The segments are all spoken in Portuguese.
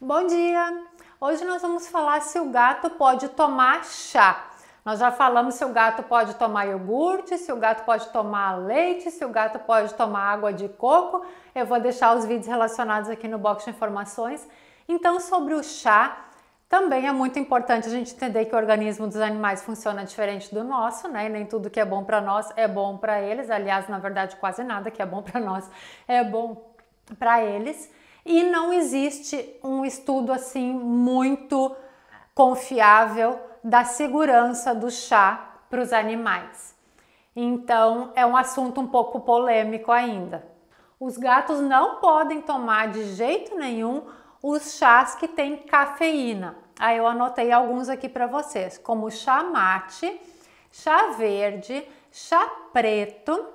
Bom dia! Hoje nós vamos falar se o gato pode tomar chá. Nós já falamos se o gato pode tomar iogurte, se o gato pode tomar leite, se o gato pode tomar água de coco. Eu vou deixar os vídeos relacionados aqui no box de informações. Então, sobre o chá, também é muito importante a gente entender que o organismo dos animais funciona diferente do nosso, né? E nem tudo que é bom para nós é bom para eles. Aliás, na verdade, quase nada que é bom para nós é bom para eles e não existe um estudo assim muito confiável da segurança do chá para os animais. Então é um assunto um pouco polêmico ainda. Os gatos não podem tomar de jeito nenhum os chás que têm cafeína. Aí ah, eu anotei alguns aqui para vocês, como chá mate, chá verde, chá preto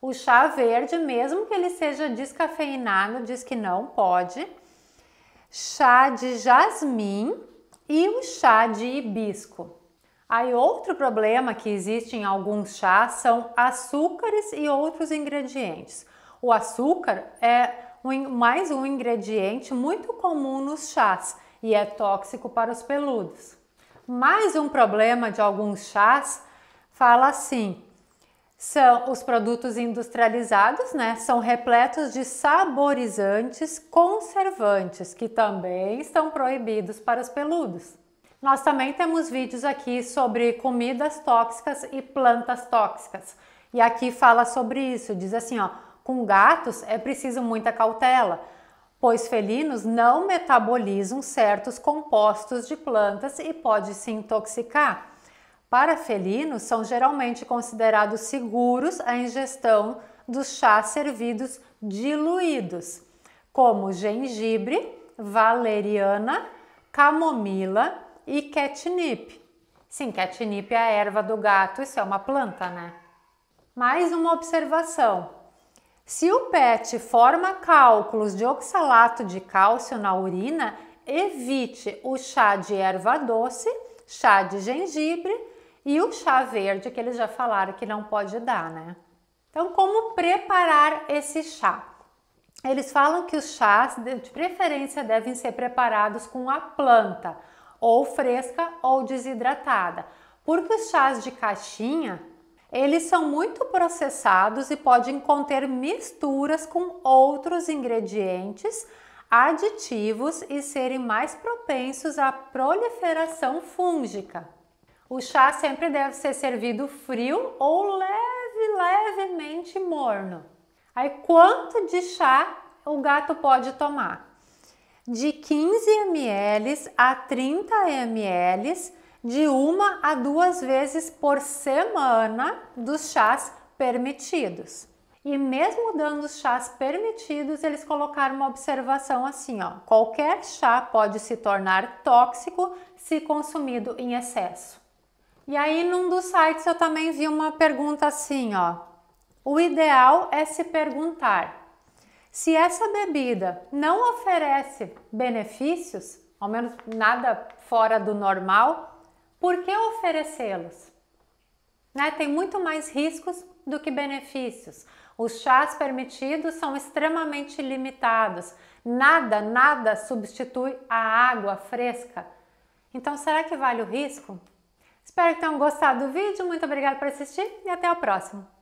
o chá verde, mesmo que ele seja descafeinado, diz que não pode. Chá de jasmim e o chá de hibisco. Aí outro problema que existe em alguns chás são açúcares e outros ingredientes. O açúcar é mais um ingrediente muito comum nos chás e é tóxico para os peludos. Mais um problema de alguns chás fala assim: são os produtos industrializados, né? São repletos de saborizantes, conservantes, que também estão proibidos para os peludos. Nós também temos vídeos aqui sobre comidas tóxicas e plantas tóxicas. E aqui fala sobre isso, diz assim, ó, com gatos é preciso muita cautela, pois felinos não metabolizam certos compostos de plantas e pode se intoxicar. Para felinos, são geralmente considerados seguros a ingestão dos chás servidos diluídos, como gengibre, valeriana, camomila e catnip. Sim, catnip é a erva do gato, isso é uma planta, né? Mais uma observação. Se o PET forma cálculos de oxalato de cálcio na urina, evite o chá de erva doce, chá de gengibre e o chá verde que eles já falaram que não pode dar, né? Então, como preparar esse chá? Eles falam que os chás de preferência devem ser preparados com a planta, ou fresca ou desidratada, porque os chás de caixinha eles são muito processados e podem conter misturas com outros ingredientes, aditivos e serem mais propensos à proliferação fúngica. O chá sempre deve ser servido frio ou leve, levemente morno. Aí quanto de chá o gato pode tomar? De 15 ml a 30 ml de uma a duas vezes por semana dos chás permitidos. E mesmo dando os chás permitidos, eles colocaram uma observação assim, ó: qualquer chá pode se tornar tóxico se consumido em excesso. E aí, num dos sites eu também vi uma pergunta assim, ó. O ideal é se perguntar se essa bebida não oferece benefícios, ao menos nada fora do normal, por que oferecê-los? Né? Tem muito mais riscos do que benefícios. Os chás permitidos são extremamente limitados. Nada, nada substitui a água fresca. Então, será que vale o risco? Espero que tenham gostado do vídeo, muito obrigada por assistir e até o próximo!